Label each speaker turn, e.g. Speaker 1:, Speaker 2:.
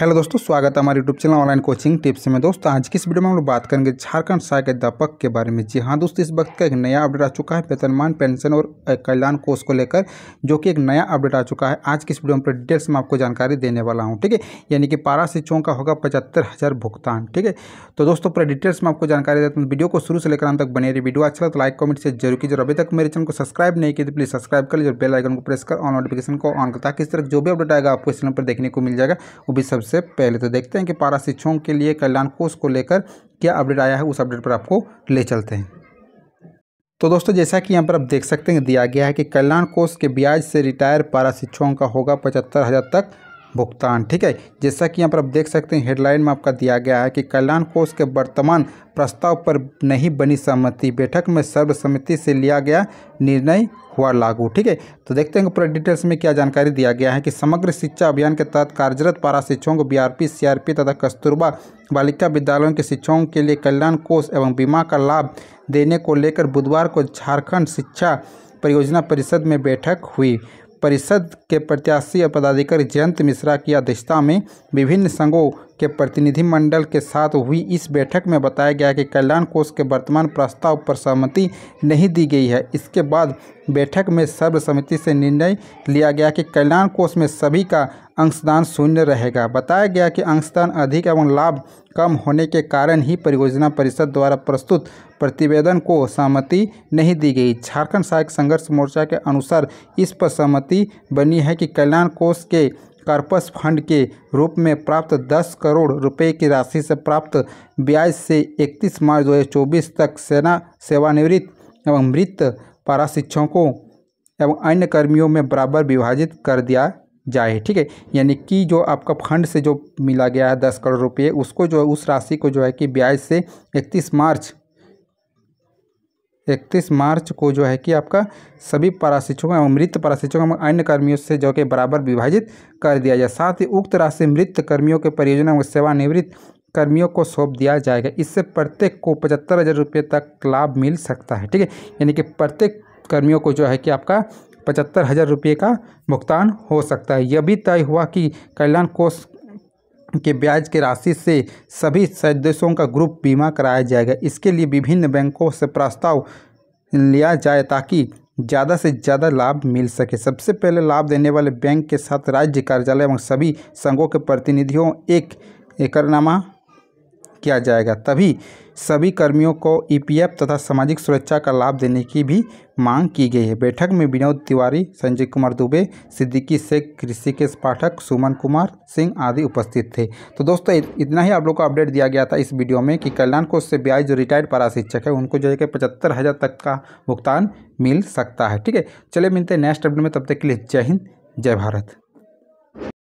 Speaker 1: hello दोस्तों स्वागत है हमारे YouTube channel online coaching tips में दोस्तों आज की इस वीडियो में हम लोग बात करेंगे झारखंड सहायक अध्यापक के बारे में जी हाँ दोस्तों इस वक्त का एक नया अपडेट आ चुका है वेतनमान पेंशन और कल्याण कोष को लेकर जो कि एक नया अपडेट आ चुका है आज की इस वीडियो में डिटेल्स में आपको जानकारी देने वाला हूँ ठीक है यानी कि पारा शिक्षकों का होगा पचहत्तर भुगतान ठीक है तो दोस्तों पूरा डिटेल्स में आपको जानकारी देता हूँ वीडियो को शुरू से लेकर अंत तक बने रही वीडियो अच्छा लगता है लाइक कमेंट से जरूर कीजिए अभी तक मेरे चैनल को सब्सक्राइब नहीं किया तो प्लीज़ सब्सक्राइब कर लीजिए और बेल आइकन को प्रेस कर ऑन नोटिफिकेशन को ऑन कर ताकि इस तरह जो भी अपडेट आएगा आपको इस चैनल पर देखने को मिल जाएगा वो भी सबसे पहले तो देखते हैं कि पारा शिक्षकों के लिए कल्याण कोष को लेकर क्या अपडेट आया है उस अपडेट पर आपको ले चलते हैं तो दोस्तों जैसा कि यहाँ पर आप देख सकते हैं दिया गया है कि कल्याण कोष के ब्याज से रिटायर पारा शिक्षकों का होगा पचहत्तर हज़ार तक भुगतान ठीक है जैसा कि यहाँ पर आप देख सकते हैं हेडलाइन में आपका दिया गया है कि कल्याण कोष के वर्तमान प्रस्ताव पर नहीं बनी सहमति बैठक में सर्वसम्मति से लिया गया निर्णय हुआ लागू ठीक है तो देखते हैं पूरा डिटेल्स में क्या जानकारी दिया गया है कि समग्र शिक्षा अभियान के तहत कार्यरत पारा शिक्षकों को बीआरपी सीआरपी तथा कस्तूरबा बालिका विद्यालयों के शिक्षकों के लिए कल्याण कोष एवं बीमा का लाभ देने को लेकर बुधवार को झारखंड शिक्षा परियोजना परिषद में बैठक हुई परिषद के प्रत्याशी और पदाधिकारी जयंत मिश्रा की अध्यक्षता में विभिन्न संघों के प्रतिनिधिमंडल के साथ हुई इस बैठक में बताया गया कि कल्याण कोष के वर्तमान प्रस्ताव पर सहमति नहीं दी गई है इसके बाद बैठक में सर्वसम्मति से निर्णय लिया गया कि कल्याण कोष में सभी का अंशदान शून्य रहेगा बताया गया कि अंशदान अधिक एवं लाभ कम होने के कारण ही परियोजना परिषद द्वारा प्रस्तुत प्रतिवेदन को सहमति नहीं दी गई झारखंड सहायक संघर्ष मोर्चा के अनुसार इस पर सहमति बनी है कि कल्याण कोष के कॉर्पस फंड के रूप में प्राप्त 10 करोड़ रुपए की राशि से प्राप्त ब्याज से 31 मार्च 2024 तक सेना सेवानिवृत्त एवं मृत पारा शिक्षकों एवं अन्य कर्मियों में बराबर विभाजित कर दिया जाए ठीक है यानी कि जो आपका फंड से जो मिला गया है दस करोड़ रुपये उसको जो है उस राशि को जो है कि ब्याज से इकतीस मार्च इकतीस मार्च को जो है कि आपका सभी पराशिक्षकों एवं मृत पराशिक्षकों एवं अन्य कर्मियों से जो के बराबर विभाजित कर दिया जाए साथ ही उक्त राशि मृत कर्मियों के परियोजना एवं सेवानिवृत्त कर्मियों को सौंप दिया जाएगा इससे प्रत्येक को पचहत्तर हज़ार रुपये तक लाभ मिल सकता है ठीक है यानी कि प्रत्येक कर्मियों को जो है कि आपका पचहत्तर हज़ार रुपये का भुगतान हो सकता है यह भी तय हुआ कि कल्याण कोष के ब्याज के राशि से सभी सदस्यों का ग्रुप बीमा कराया जाएगा इसके लिए विभिन्न बैंकों से प्रस्ताव लिया जाए ताकि ज़्यादा से ज़्यादा लाभ मिल सके सबसे पहले लाभ देने वाले बैंक के साथ राज्य कार्यालय एवं सभी संघों के प्रतिनिधियों एक एकरनामा किया जाएगा तभी सभी कर्मियों को ईपीएफ तथा सामाजिक सुरक्षा का लाभ देने की भी मांग की गई है बैठक में विनोद तिवारी संजय कुमार दुबे सिद्दीकी शेख ऋषिकेश पाठक सुमन कुमार सिंह आदि उपस्थित थे तो दोस्तों इतना ही आप लोग को अपडेट दिया गया था इस वीडियो में कि कल्याण कोष से ब्याज जो रिटायर्ड पारा शिक्षक है उनको जो है कि पचहत्तर हज़ार तक का भुगतान मिल सकता है ठीक है चले मिलते हैं नेक्स्ट अपडेट में तब तक के लिए जय हिंद जय भारत